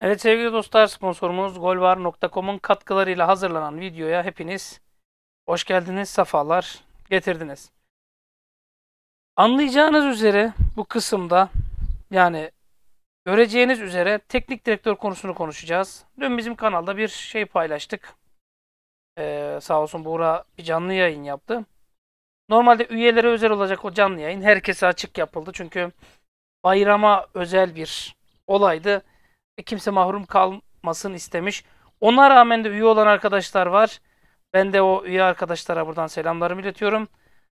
Evet sevgili dostlar sponsorumuz golvar.com'un katkılarıyla hazırlanan videoya hepiniz hoş geldiniz, sefalar getirdiniz. Anlayacağınız üzere bu kısımda yani göreceğiniz üzere teknik direktör konusunu konuşacağız. Dün bizim kanalda bir şey paylaştık. Ee, sağ olsun Buğra bir canlı yayın yaptı. Normalde üyelere özel olacak o canlı yayın herkese açık yapıldı. Çünkü bayrama özel bir olaydı kimse mahrum kalmasın istemiş. Ona rağmen de üye olan arkadaşlar var. Ben de o üye arkadaşlara buradan selamlarımı iletiyorum.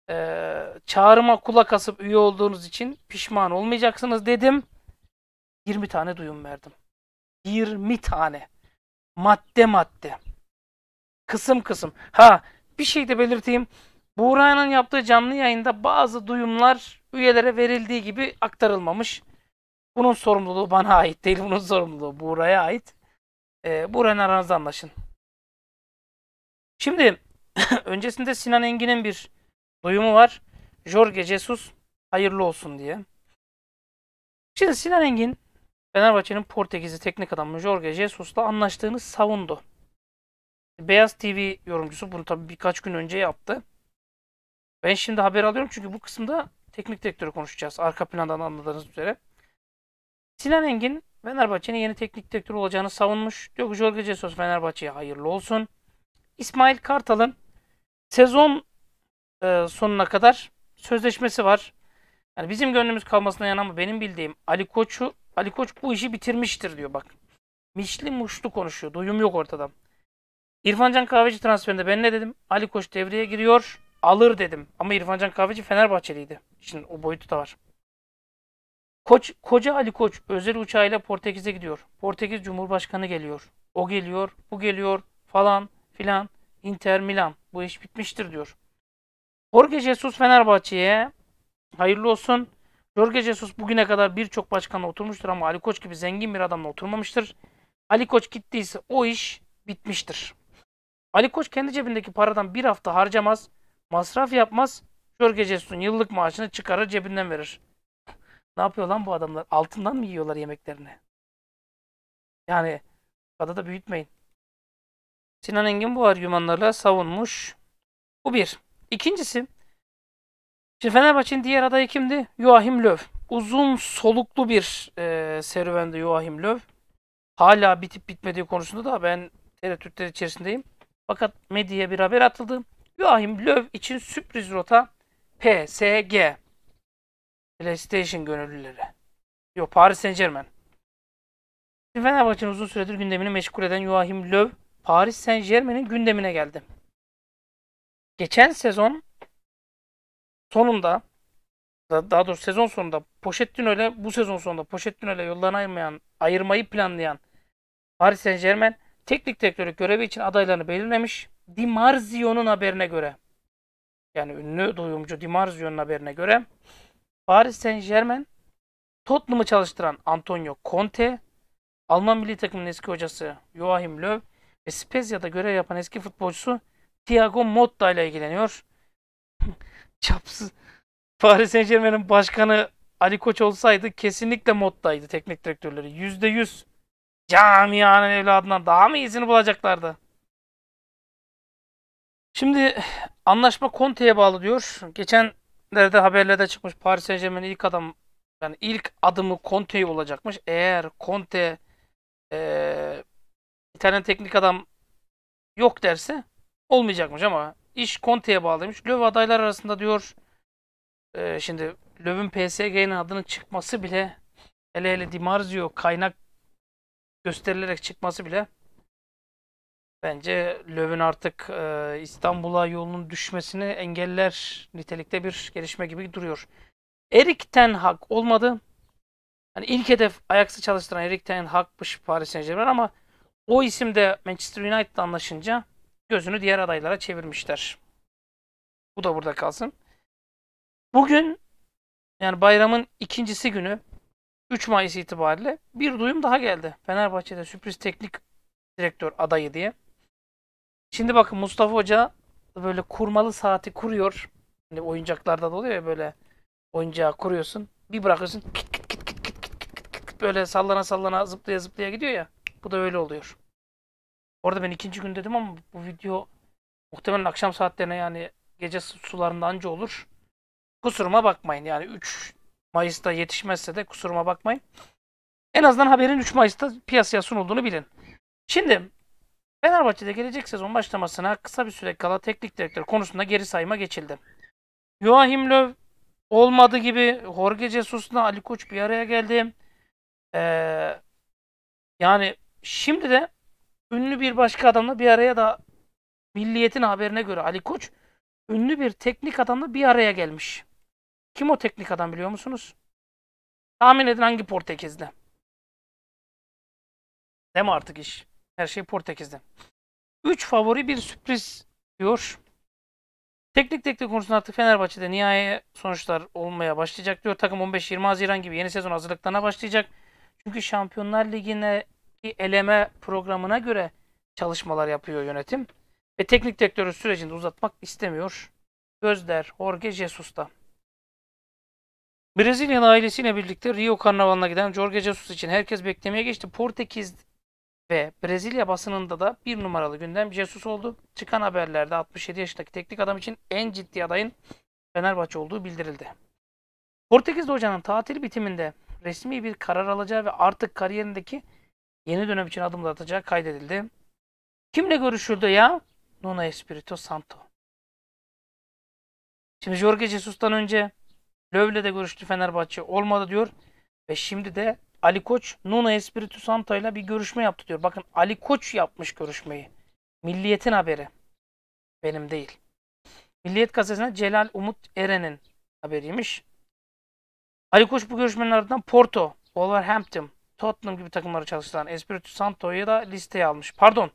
Ee, çağrıma kulak asıp üye olduğunuz için pişman olmayacaksınız dedim. 20 tane duyum verdim. 20 tane. Madde madde. Kısım kısım. Ha bir şey de belirteyim. Buğra'nın yaptığı canlı yayında bazı duyumlar üyelere verildiği gibi aktarılmamış. Bunun sorumluluğu bana ait değil. Bunun sorumluluğu Buğra'ya ait. E, ee, Buğra'nın aranızda anlaşın. Şimdi öncesinde Sinan Engin'in bir duyumu var. Jorge Jesus hayırlı olsun diye. Şimdi Sinan Engin Fenerbahçe'nin Portekizli teknik adamı Jorge Jesus'la anlaştığını savundu. Beyaz TV yorumcusu bunu tabi birkaç gün önce yaptı. Ben şimdi haber alıyorum çünkü bu kısımda teknik direktörü konuşacağız. Arka plandan anladığınız üzere. Sinan Engin Fenerbahçe'nin yeni teknik direktör olacağını savunmuş. Diyor ki Jorge Jesus Fenerbahçe'ye hayırlı olsun. İsmail Kartal'ın sezon e, sonuna kadar sözleşmesi var. Yani bizim gönlümüz kalmasına yan mı? benim bildiğim Ali Koç'u Ali Koç bu işi bitirmiştir diyor bak. Mişli muşlu konuşuyor. Duyum yok ortadan. İrfancan Kahveci transferinde ben ne dedim? Ali Koç devreye giriyor. Alır dedim. Ama İrfancan Kahveci Fenerbahçeliydi. Şimdi o boyutu da var. Koç, koca Ali Koç özel uçağıyla Portekiz'e gidiyor. Portekiz Cumhurbaşkanı geliyor. O geliyor, bu geliyor falan filan. Inter Milan bu iş bitmiştir diyor. Jorge Jesus Fenerbahçe'ye hayırlı olsun. Jorge Jesus bugüne kadar birçok başkanla oturmuştur ama Ali Koç gibi zengin bir adamla oturmamıştır. Ali Koç gittiyse o iş bitmiştir. Ali Koç kendi cebindeki paradan bir hafta harcamaz, masraf yapmaz. Jorge Jesus'un yıllık maaşını çıkarır cebinden verir. Ne yapıyor lan bu adamlar? Altından mı yiyorlar yemeklerini? Yani da büyütmeyin. Sinan Engin bu argümanlarla savunmuş. Bu bir. İkincisi Şimdi Fenerbahçe'nin diğer adayı kimdi? Joachim Löw. Uzun soluklu bir e, serüvende Joachim Löw. Hala bitip bitmediği konusunda da ben tereddütler içerisindeyim. Fakat medyaya bir haber atıldı. Joachim Löw için sürpriz rota PSG. PlayStation gönüllüleri. Yok Paris Saint Germain. Fenerbahçe'nin uzun süredir gündemini meşgul eden Joachim Löw Paris Saint Germain'in gündemine geldi. Geçen sezon sonunda daha doğrusu sezon sonunda Pochettino ile bu sezon sonunda Pochettino ile yollarını ayırmayan, ayırmayı planlayan Paris Saint Germain teknik direktörü görevi için adaylarını belirlemiş. Di Marzio'nun haberine göre yani ünlü duyumcu Di Marzio'nun haberine göre Paris Saint Germain Tottenham'ı çalıştıran Antonio Conte, Alman milli takımının eski hocası Joachim Löw ve Spezia'da görev yapan eski futbolcusu Thiago Motta ile ilgileniyor. Çapsız. Paris Saint Germain'in başkanı Ali Koç olsaydı kesinlikle Motta'ydı teknik direktörleri. Yüzde yüz camianın evladından daha mı iyisini bulacaklardı? Şimdi anlaşma Conte'ye bağlı diyor. Geçen Nerede haberlerde çıkmış Paris Saint Germain'in ilk adam yani ilk adımı Conte olacakmış. Eğer Conte e, bir tane teknik adam yok derse olmayacakmış ama iş Conte'ye bağlıymış. Löw adaylar arasında diyor e, şimdi Löw'ün PSG'nin adının çıkması bile hele hele Dimarzio kaynak gösterilerek çıkması bile bence Löw'ün artık e, İstanbul'a yolunun düşmesini engeller nitelikte bir gelişme gibi duruyor. Erik Ten Hag olmadı. Hani ilk hedef Ajax'ı çalıştıran Erik Ten Hag'mış Paris Saint Germain ama o isim de Manchester United'la anlaşınca gözünü diğer adaylara çevirmişler. Bu da burada kalsın. Bugün yani bayramın ikincisi günü 3 Mayıs itibariyle bir duyum daha geldi. Fenerbahçe'de sürpriz teknik direktör adayı diye. Şimdi bakın Mustafa Hoca böyle kurmalı saati kuruyor. Hani oyuncaklarda da oluyor ya böyle oyuncağı kuruyorsun. Bir bırakıyorsun kit kit kit kit kit kit kit kit kit böyle sallana sallana zıplaya zıplaya gidiyor ya. Bu da öyle oluyor. Orada ben ikinci gün dedim ama bu video muhtemelen akşam saatlerine yani gece sularında anca olur. Kusuruma bakmayın yani 3 Mayıs'ta yetişmezse de kusuruma bakmayın. En azından haberin 3 Mayıs'ta piyasaya sunulduğunu bilin. Şimdi Fenerbahçe'de gelecek sezon başlamasına kısa bir süre kala teknik direktör konusunda geri sayıma geçildi. Joachim Löw olmadı gibi Jorge Jesus'la Ali Koç bir araya geldi. Ee, yani şimdi de ünlü bir başka adamla bir araya da Milliyet'in haberine göre Ali Koç ünlü bir teknik adamla bir araya gelmiş. Kim o teknik adam biliyor musunuz? Tahmin edin hangi Portekizli? Deme artık iş. Her şey Portekiz'de. 3 favori bir sürpriz diyor. Teknik direktör konusunda artık Fenerbahçe'de nihai sonuçlar olmaya başlayacak diyor. Takım 15-20 Haziran gibi yeni sezon hazırlıklarına başlayacak. Çünkü Şampiyonlar Ligi'ne eleme programına göre çalışmalar yapıyor yönetim. Ve teknik direktörü sürecini uzatmak istemiyor. Gözder Jorge Jesus da. Brezilyalı ailesiyle birlikte Rio Karnavalı'na giden Jorge Jesus için herkes beklemeye geçti. Portekiz ve Brezilya basınında da bir numaralı gündem Jesus oldu. Çıkan haberlerde 67 yaşındaki teknik adam için en ciddi adayın Fenerbahçe olduğu bildirildi. Portekizli hocanın tatil bitiminde resmi bir karar alacağı ve artık kariyerindeki yeni dönem için adımlar atacağı kaydedildi. Kimle görüşüldü ya? Nuno Espirito Santo. Şimdi Jorge Jesus'tan önce Löv'le de görüştü Fenerbahçe olmadı diyor ve şimdi de Ali Koç Nuno Espiritu Santo ile bir görüşme yaptı diyor. Bakın Ali Koç yapmış görüşmeyi. Milliyet'in haberi. Benim değil. Milliyet gazetesine Celal Umut Eren'in haberiymiş. Ali Koç bu görüşmenin ardından Porto, Wolverhampton, Tottenham gibi takımları çalıştıran Espiritu Santo'yu da listeye almış. Pardon.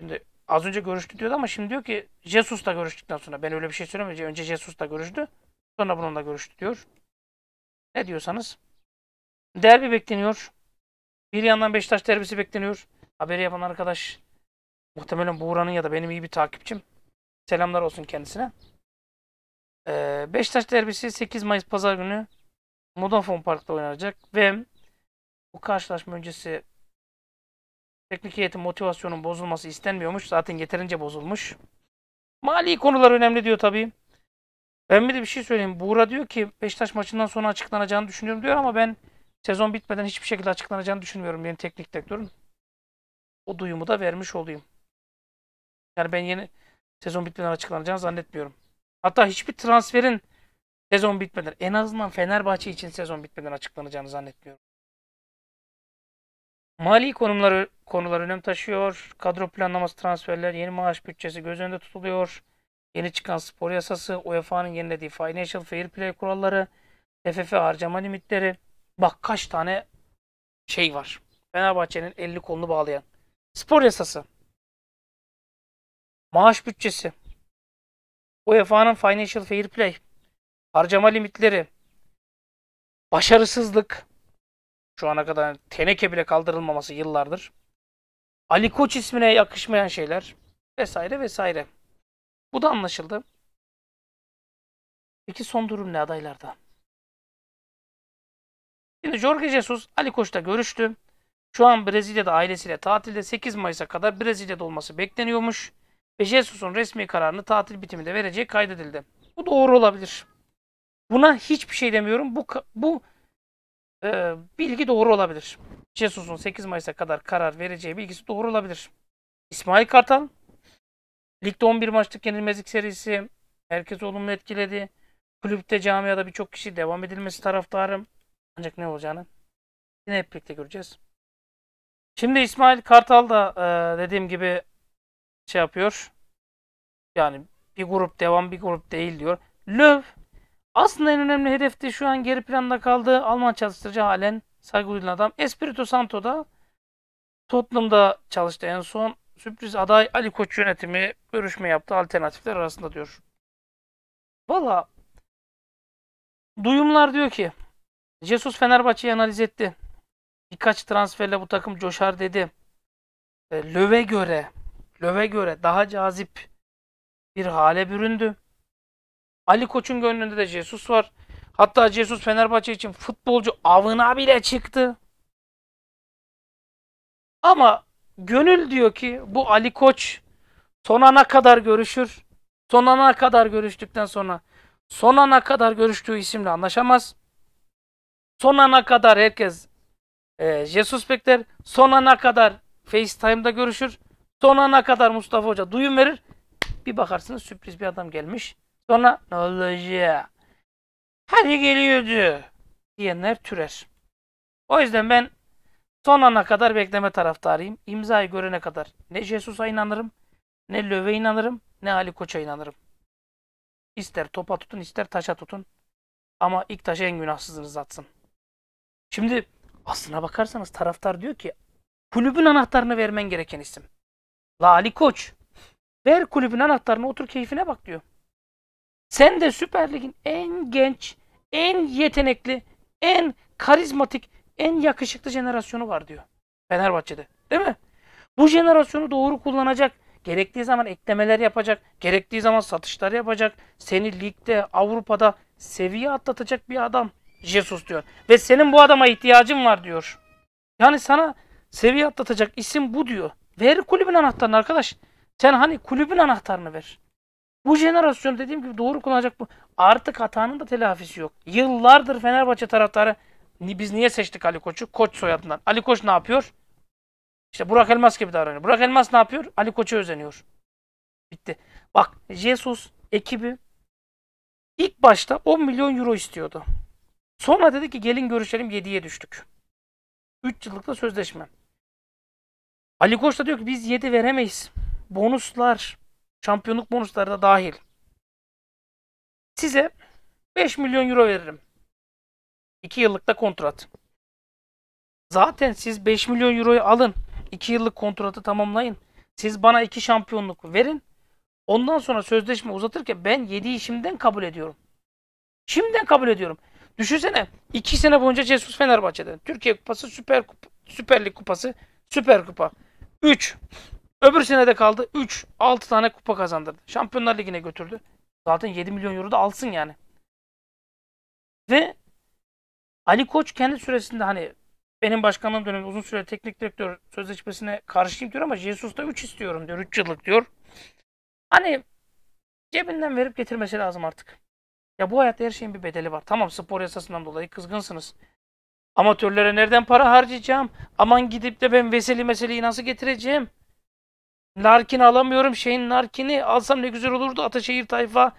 Şimdi az önce görüştü diyordu ama şimdi diyor ki Jesus'la görüştükten sonra. Ben öyle bir şey söylemeyeceğim. Önce Jesus'la görüştü. Sonra bununla görüştü diyor. Ne diyorsanız. Derbi bekleniyor. Bir yandan Beşiktaş derbisi bekleniyor. Haberi yapan arkadaş muhtemelen Buğra'nın ya da benim iyi bir takipçim. Selamlar olsun kendisine. Ee, Beşiktaş derbisi 8 Mayıs Pazar günü Modafon Park'ta oynanacak ve bu karşılaşma öncesi teknik heyetin motivasyonun bozulması istenmiyormuş. Zaten yeterince bozulmuş. Mali konular önemli diyor tabii. Ben bir de bir şey söyleyeyim. Buğra diyor ki Beşiktaş maçından sonra açıklanacağını düşünüyorum diyor ama ben Sezon bitmeden hiçbir şekilde açıklanacağını düşünmüyorum yeni teknik direktörün. O duyumu da vermiş olayım. Yani ben yeni sezon bitmeden açıklanacağını zannetmiyorum. Hatta hiçbir transferin sezon bitmeden en azından Fenerbahçe için sezon bitmeden açıklanacağını zannetmiyorum. Mali konumları konular önem taşıyor. Kadro planlaması, transferler, yeni maaş bütçesi göz önünde tutuluyor. Yeni çıkan spor yasası, UEFA'nın yenilediği Financial Fair Play kuralları, FFF harcama limitleri, Bak kaç tane şey var. Fenerbahçe'nin elini kolunu bağlayan. Spor yasası. Maaş bütçesi. UEFA'nın Financial Fair Play. Harcama limitleri. Başarısızlık. Şu ana kadar teneke bile kaldırılmaması yıllardır. Ali Koç ismine yakışmayan şeyler. Vesaire vesaire. Bu da anlaşıldı. Peki son durum ne adaylarda? Şimdi Jorge Jesus Ali Koç'ta görüştü. Şu an Brezilya'da ailesiyle tatilde 8 Mayıs'a kadar Brezilya'da olması bekleniyormuş. Ve Jesus'un resmi kararını tatil bitiminde vereceği kaydedildi. Bu doğru olabilir. Buna hiçbir şey demiyorum. Bu bu e, bilgi doğru olabilir. Jesus'un 8 Mayıs'a kadar karar vereceği bilgisi doğru olabilir. İsmail Kartal Ligde 11 maçlık yenilmezlik serisi herkes olumlu etkiledi. Kulüpte camiada birçok kişi devam edilmesi taraftarım. Ancak ne olacağını yine hep birlikte göreceğiz. Şimdi İsmail Kartal da e, dediğim gibi şey yapıyor. Yani bir grup devam bir grup değil diyor. Löw aslında en önemli hedef de şu an geri planda kaldı. Alman çalıştırıcı halen saygı duyulan adam. Espirito Santo da Tottenham'da çalıştı en son. Sürpriz aday Ali Koç yönetimi görüşme yaptı alternatifler arasında diyor. Valla duyumlar diyor ki Jesus Fenerbahçe'yi analiz etti. Birkaç transferle bu takım coşar dedi. E, Löve göre, Löve göre daha cazip bir hale büründü. Ali Koç'un gönlünde de Jesus var. Hatta Jesus Fenerbahçe için futbolcu avına bile çıktı. Ama gönül diyor ki bu Ali Koç son ana kadar görüşür. Son ana kadar görüştükten sonra son ana kadar görüştüğü isimle anlaşamaz. Son ana kadar herkes e, Jesus bekler. Son ana kadar FaceTime'da görüşür. Son ana kadar Mustafa Hoca duyum verir. Bir bakarsınız sürpriz bir adam gelmiş. Sonra ne olacak? Hadi geliyordu diyenler türer. O yüzden ben son ana kadar bekleme taraftarıyım. İmzayı görene kadar ne Jesus'a inanırım, ne Löve inanırım, ne Ali Koç'a inanırım. İster topa tutun, ister taşa tutun. Ama ilk taşı en günahsızınız atsın. Şimdi aslına bakarsanız taraftar diyor ki kulübün anahtarını vermen gereken isim. La Ali Koç. Ver kulübün anahtarını otur keyfine bak diyor. Sen de Süper Lig'in en genç, en yetenekli, en karizmatik, en yakışıklı jenerasyonu var diyor. Fenerbahçe'de. Değil mi? Bu jenerasyonu doğru kullanacak. Gerektiği zaman eklemeler yapacak. Gerektiği zaman satışlar yapacak. Seni ligde, Avrupa'da seviye atlatacak bir adam. Jesus diyor. Ve senin bu adama ihtiyacın var diyor. Yani sana seviye atlatacak isim bu diyor. Ver kulübün anahtarını arkadaş. Sen hani kulübün anahtarını ver. Bu jenerasyon dediğim gibi doğru kullanacak bu. Artık hatanın da telafisi yok. Yıllardır Fenerbahçe taraftarı biz niye seçtik Ali Koç'u? Koç soyadından. Ali Koç ne yapıyor? İşte Burak Elmas gibi davranıyor. Burak Elmas ne yapıyor? Ali Koç'a özeniyor. Bitti. Bak Jesus ekibi ilk başta 10 milyon euro istiyordu. Sonra dedi ki gelin görüşelim yediye düştük. üç yıllık da sözleşme. Ali Koç da diyor ki biz yedi veremeyiz. Bonuslar, şampiyonluk bonusları da dahil. Size 5 milyon euro veririm. 2 yıllık da kontrat. Zaten siz 5 milyon euroyu alın. 2 yıllık kontratı tamamlayın. Siz bana 2 şampiyonluk verin. Ondan sonra sözleşme uzatırken ben 7'yi şimdiden kabul ediyorum. Şimdiden kabul ediyorum. Düşünsene 2 sene boyunca Jesus Fenerbahçe'de. Türkiye Kupası, Süper Kupa, Süper Lig Kupası, Süper Kupa. 3. Öbür sene de kaldı 3. 6 tane kupa kazandırdı. Şampiyonlar Ligi'ne götürdü. Zaten 7 milyon euro da alsın yani. Ve Ali Koç kendi süresinde hani benim başkanlığım döneminde uzun süre teknik direktör sözleşmesine karşıyım diyor ama Jesus da 3 istiyorum diyor. 3 yıllık diyor. Hani cebinden verip getirmesi lazım artık. Ya bu hayatta her şeyin bir bedeli var. Tamam spor yasasından dolayı kızgınsınız. Amatörlere nereden para harcayacağım? Aman gidip de ben Veseli meseleyi nasıl getireceğim? Narkin alamıyorum şeyin narkini. Alsam ne güzel olurdu. Ataşehir tayfa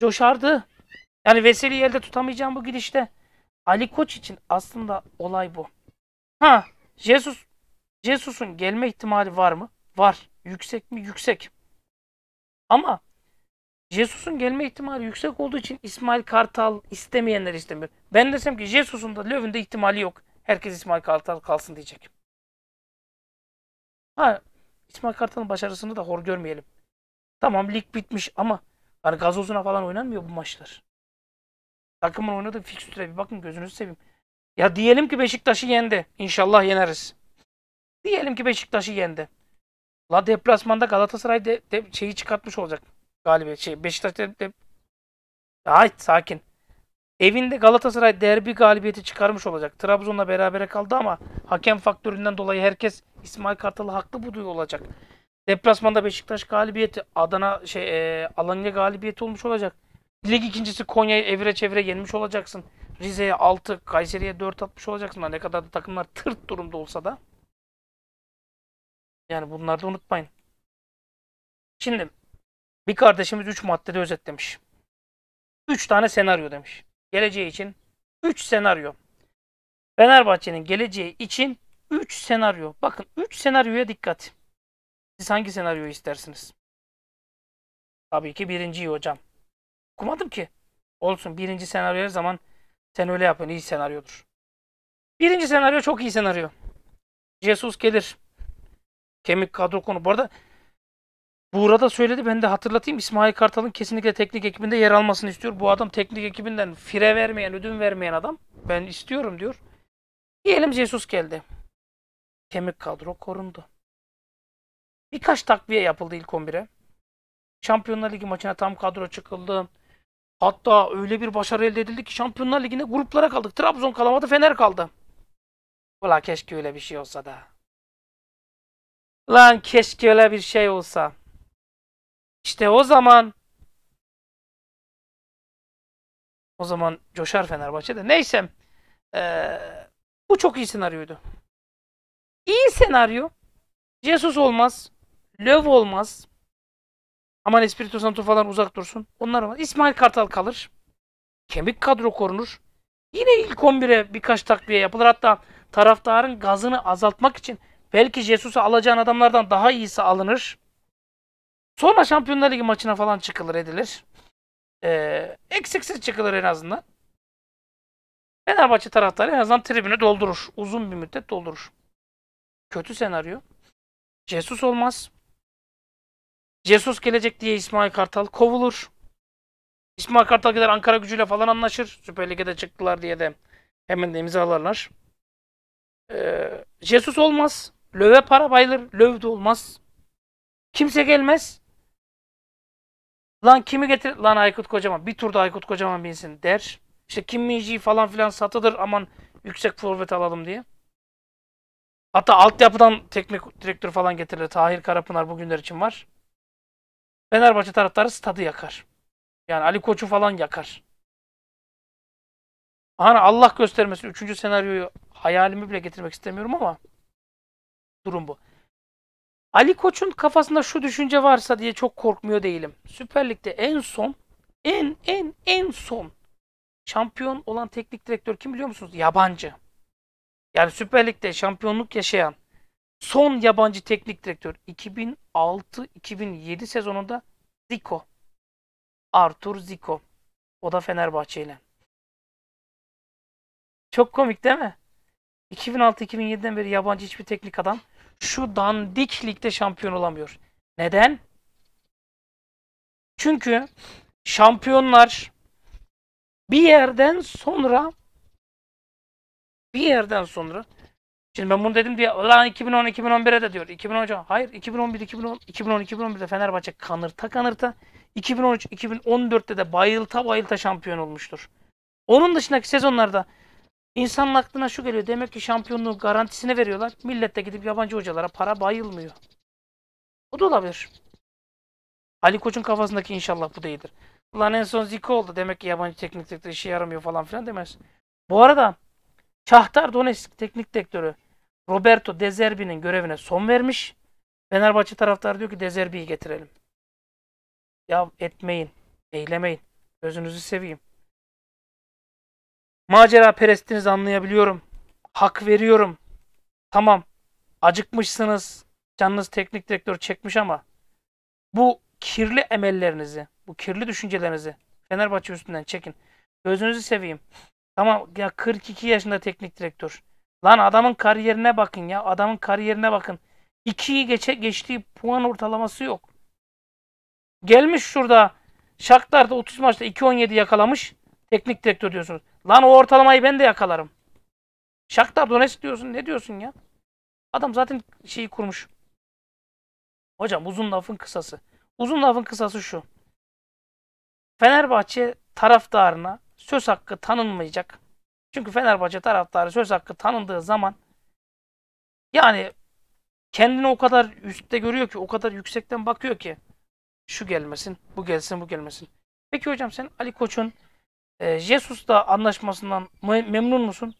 coşardı. Yani Veseli'yi elde tutamayacağım bu gidişte. Ali Koç için aslında olay bu. Ha, Jesus Jesus'un gelme ihtimali var mı? Var. Yüksek mi? Yüksek. Ama Jesus'un gelme ihtimali yüksek olduğu için İsmail Kartal istemeyenler istemiyor. Ben desem ki Jesus'un da Löw'ün de ihtimali yok. Herkes İsmail Kartal kalsın diyecek. Ha, İsmail Kartal'ın başarısını da hor görmeyelim. Tamam lig bitmiş ama hani gazozuna falan oynanmıyor bu maçlar. Takımın oynadığı fikstüre bir bakın gözünüzü seveyim. Ya diyelim ki Beşiktaş'ı yendi. İnşallah yeneriz. Diyelim ki Beşiktaş'ı yendi. La deplasmanda Galatasaray de, de şeyi çıkartmış olacak galibiyet şey Beşiktaş de Ay sakin. Evinde Galatasaray derbi galibiyeti çıkarmış olacak. Trabzon'la berabere kaldı ama hakem faktöründen dolayı herkes İsmail Kartal haklı bu duyu olacak. Deplasmanda Beşiktaş galibiyeti, Adana şey e, Alanya galibiyeti olmuş olacak. Lig ikincisi Konya'yı Evre çevire yenmiş olacaksın. Rize'ye 6, Kayseri'ye 4 atmış olacaksın. Ne kadar da takımlar tırt durumda olsa da. Yani bunları da unutmayın. Şimdi bir kardeşimiz 3 maddede özetlemiş. 3 tane senaryo demiş. Geleceği için 3 senaryo. Fenerbahçe'nin geleceği için 3 senaryo. Bakın 3 senaryoya dikkat. Siz hangi senaryoyu istersiniz? Tabii ki birinciyi hocam. Okumadım ki. Olsun birinci senaryo her zaman sen öyle yapın iyi senaryodur. Birinci senaryo çok iyi senaryo. Jesus gelir. Kemik kadro konu. Bu arada Buğra da söyledi ben de hatırlatayım İsmail Kartal'ın kesinlikle teknik ekibinde yer almasını istiyor. Bu adam teknik ekibinden fire vermeyen, ödün vermeyen adam. Ben istiyorum diyor. Diyelim Jesus geldi. Kemik kadro korundu. Birkaç takviye yapıldı ilk 11'e. Şampiyonlar Ligi maçına tam kadro çıkıldı. Hatta öyle bir başarı elde edildi ki Şampiyonlar Ligi'nde gruplara kaldık. Trabzon kalamadı, Fener kaldı. Ula keşke öyle bir şey olsa da. Lan keşke öyle bir şey olsa. İşte o zaman o zaman coşar Fenerbahçe'de. Neyse ee, bu çok iyi senaryoydu. İyi senaryo Jesus olmaz. Löv olmaz. Aman Espiritu Santo falan uzak dursun. Onlar olmaz. İsmail Kartal kalır. Kemik kadro korunur. Yine ilk 11'e birkaç takviye yapılır. Hatta taraftarın gazını azaltmak için belki Jesus'u alacağın adamlardan daha iyisi alınır. Sonra Şampiyonlar Ligi maçına falan çıkılır edilir. Ee, eksiksiz çıkılır en azından. Fenerbahçe taraftarı en azından tribünü doldurur. Uzun bir müddet doldurur. Kötü senaryo. Jesus olmaz. Jesus gelecek diye İsmail Kartal kovulur. İsmail Kartal gider Ankara gücüyle falan anlaşır. Süper Lig'e çıktılar diye de hemen de imzalarlar. Ee, Jesus olmaz. Löve para bayılır. Löv de olmaz. Kimse gelmez. Lan kimi getir? Lan Aykut Kocaman. Bir turda Aykut Kocaman binsin der. İşte Kim Minji falan filan satılır aman yüksek forvet alalım diye. Hatta altyapıdan teknik direktör falan getirilir. Tahir Karapınar bugünler için var. Fenerbahçe taraftarı stadı yakar. Yani Ali Koç'u falan yakar. Hani Allah göstermesin. Üçüncü senaryoyu hayalimi bile getirmek istemiyorum ama durum bu. Ali Koç'un kafasında şu düşünce varsa diye çok korkmuyor değilim. Süper Lig'de en son en en en son şampiyon olan teknik direktör kim biliyor musunuz? Yabancı. Yani Süper Lig'de şampiyonluk yaşayan son yabancı teknik direktör 2006-2007 sezonunda Zico. Artur Zico. O da Fenerbahçe ile. Çok komik değil mi? 2006-2007'den beri yabancı hiçbir teknik adam şu dandik ligde şampiyon olamıyor. Neden? Çünkü şampiyonlar bir yerden sonra bir yerden sonra şimdi ben bunu dedim diye lan 2010 2011'e de diyor. 2010 hayır 2011 2010 2011'de Fenerbahçe kanırta kanırta 2013 2014'te de bayılta bayılta şampiyon olmuştur. Onun dışındaki sezonlarda İnsanın aklına şu geliyor. Demek ki şampiyonluğu garantisini veriyorlar. Millet de gidip yabancı hocalara para bayılmıyor. O da olabilir. Ali Koç'un kafasındaki inşallah bu değildir. Ulan en son Zico oldu. Demek ki yabancı teknik direktör işe yaramıyor falan filan demez. Bu arada Şahtar Donetsk teknik direktörü Roberto De Zerbi'nin görevine son vermiş. Fenerbahçe taraftarı diyor ki De Zerbi'yi getirelim. Ya etmeyin, eylemeyin. Gözünüzü seveyim. Macera perestiniz anlayabiliyorum. Hak veriyorum. Tamam. Acıkmışsınız. Canınız teknik direktör çekmiş ama bu kirli emellerinizi, bu kirli düşüncelerinizi Fenerbahçe üstünden çekin. Gözünüzü seveyim. Tamam ya 42 yaşında teknik direktör. Lan adamın kariyerine bakın ya. Adamın kariyerine bakın. 2'yi geçe geçtiği puan ortalaması yok. Gelmiş şurada şaklarda 30 maçta 2.17 yakalamış. Teknik direktör diyorsunuz. Lan o ortalamayı ben de yakalarım. Shakhtar Donetsk diyorsun. Ne diyorsun ya? Adam zaten şeyi kurmuş. Hocam uzun lafın kısası. Uzun lafın kısası şu. Fenerbahçe taraftarına söz hakkı tanınmayacak. Çünkü Fenerbahçe taraftarı söz hakkı tanındığı zaman yani kendini o kadar üstte görüyor ki, o kadar yüksekten bakıyor ki şu gelmesin, bu gelsin, bu gelmesin. Peki hocam sen Ali Koç'un e, Jesus'la anlaşmasından memnun musun?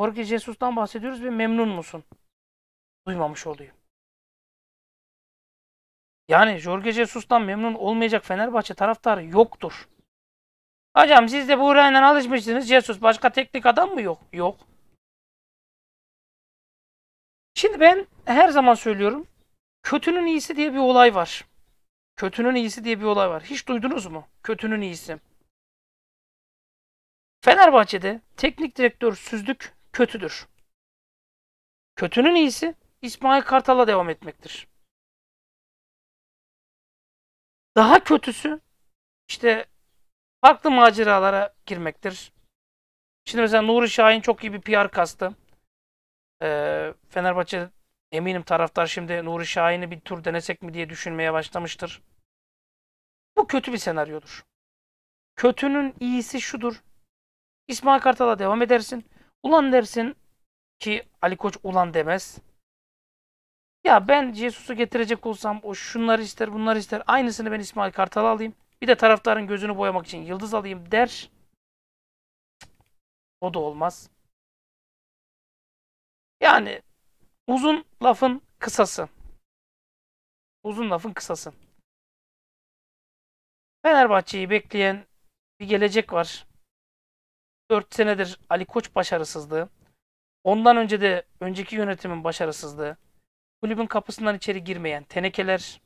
Jorge Jesus'tan bahsediyoruz ve memnun musun? Duymamış olayım. Yani Jorge Jesus'tan memnun olmayacak Fenerbahçe taraftarı yoktur. Hocam siz de bu Uğray'la alışmışsınız. Jesus başka teknik adam mı yok? Yok. Şimdi ben her zaman söylüyorum. Kötünün iyisi diye bir olay var. Kötünün iyisi diye bir olay var. Hiç duydunuz mu? Kötünün iyisi. Fenerbahçe'de teknik direktör Süzdük kötüdür. Kötünün iyisi İsmail Kartal'a devam etmektir. Daha kötüsü işte farklı maceralara girmektir. Şimdi mesela Nuri Şahin çok iyi bir PR kastı. Ee, Fenerbahçe eminim taraftar şimdi Nuri Şahin'i bir tur denesek mi diye düşünmeye başlamıştır. Bu kötü bir senaryodur. Kötünün iyisi şudur. İsmail Kartal'a devam edersin. Ulan dersin ki Ali Koç ulan demez. Ya ben Jesus'u getirecek olsam o şunları ister bunları ister. Aynısını ben İsmail Kartal alayım. Bir de taraftarın gözünü boyamak için yıldız alayım der. O da olmaz. Yani uzun lafın kısası. Uzun lafın kısası. Fenerbahçe'yi bekleyen bir gelecek var. 4 senedir Ali Koç başarısızlığı, ondan önce de önceki yönetimin başarısızlığı, kulübün kapısından içeri girmeyen tenekeler,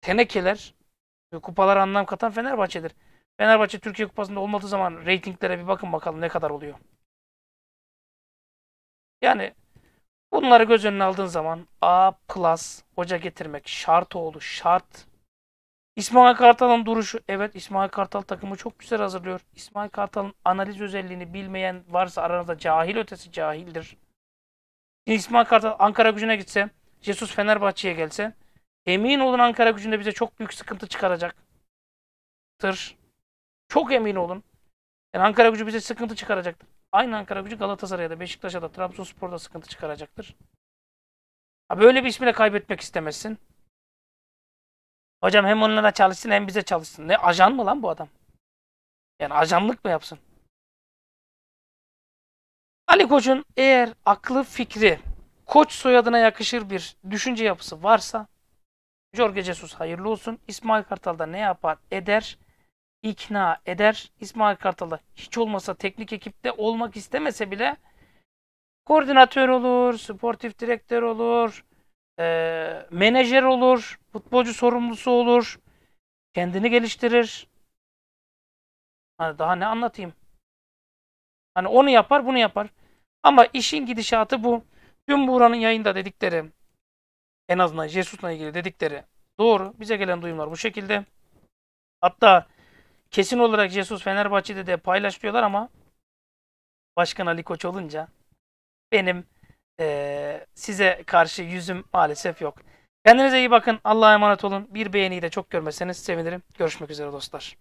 tenekeler ve kupalara anlam katan Fenerbahçe'dir. Fenerbahçe Türkiye Kupası'nda olmadığı zaman reytinglere bir bakın bakalım ne kadar oluyor. Yani bunları göz önüne aldığın zaman A plus hoca getirmek şart oldu. Şart İsmail Kartal'ın duruşu. Evet İsmail Kartal takımı çok güzel hazırlıyor. İsmail Kartal'ın analiz özelliğini bilmeyen varsa aranızda cahil ötesi cahildir. İsmail Kartal Ankara gücüne gitse, Jesus Fenerbahçe'ye gelse emin olun Ankara gücünde bize çok büyük sıkıntı çıkaracak. Tır, Çok emin olun. Yani Ankara gücü bize sıkıntı çıkaracaktır. Aynı Ankara gücü Galatasaray'a da, Beşiktaş'a da, Trabzonspor'da sıkıntı çıkaracaktır. Ha böyle bir ismi de kaybetmek istemezsin. Hocam hem onlara çalışsın hem bize çalışsın. Ne ajan mı lan bu adam? Yani ajanlık mı yapsın? Ali Koç'un eğer aklı fikri Koç soyadına yakışır bir düşünce yapısı varsa Jorge Jesus hayırlı olsun. İsmail Kartal da ne yapar? Eder. ikna eder. İsmail Kartal'da hiç olmasa teknik ekipte olmak istemese bile koordinatör olur, sportif direktör olur, e, menajer olur, futbolcu sorumlusu olur, kendini geliştirir. Hani daha ne anlatayım? Hani onu yapar, bunu yapar. Ama işin gidişatı bu. Dün buranın yayında dedikleri, en azından Jesus'la ilgili dedikleri doğru. Bize gelen duyumlar bu şekilde. Hatta kesin olarak Jesus Fenerbahçe'de de paylaşıyorlar ama Başkan Ali Koç olunca benim e, size karşı yüzüm maalesef yok. Kendinize iyi bakın. Allah'a emanet olun. Bir beğeniyi de çok görmeseniz sevinirim. Görüşmek üzere dostlar.